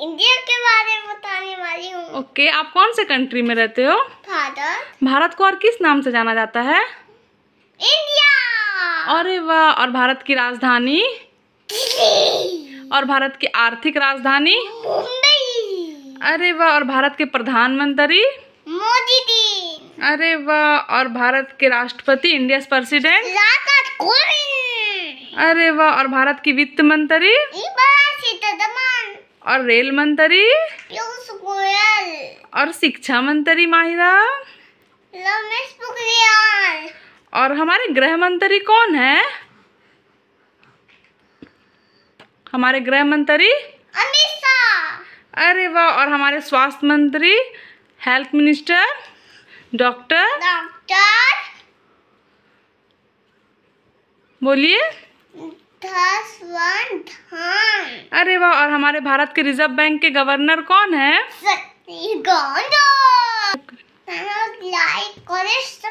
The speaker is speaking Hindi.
इंडिया के बारे में बताने वाली हूँ ओके okay, आप कौन से कंट्री में रहते हो भारत भारत को और किस नाम से जाना जाता है इंडिया अरे वाह और भारत की राजधानी और भारत की आर्थिक राजधानी मुंबई अरे वाह और भारत के प्रधानमंत्री मोदी जी अरे वाह और भारत के राष्ट्रपति इंडिया प्रेसिडेंट अरे वाह और भारत की वित्त मंत्री और रेल मंत्री और शिक्षा मंत्री माहिरा रमेश पोखरियाल और हमारे गृह मंत्री कौन है हमारे गृह मंत्री अमित शाह अरे वाह और हमारे स्वास्थ्य मंत्री हेल्थ मिनिस्टर डॉक्टर डॉक्टर बोलिए अरे वाह और हमारे भारत के रिजर्व बैंक के गवर्नर कौन है लाइक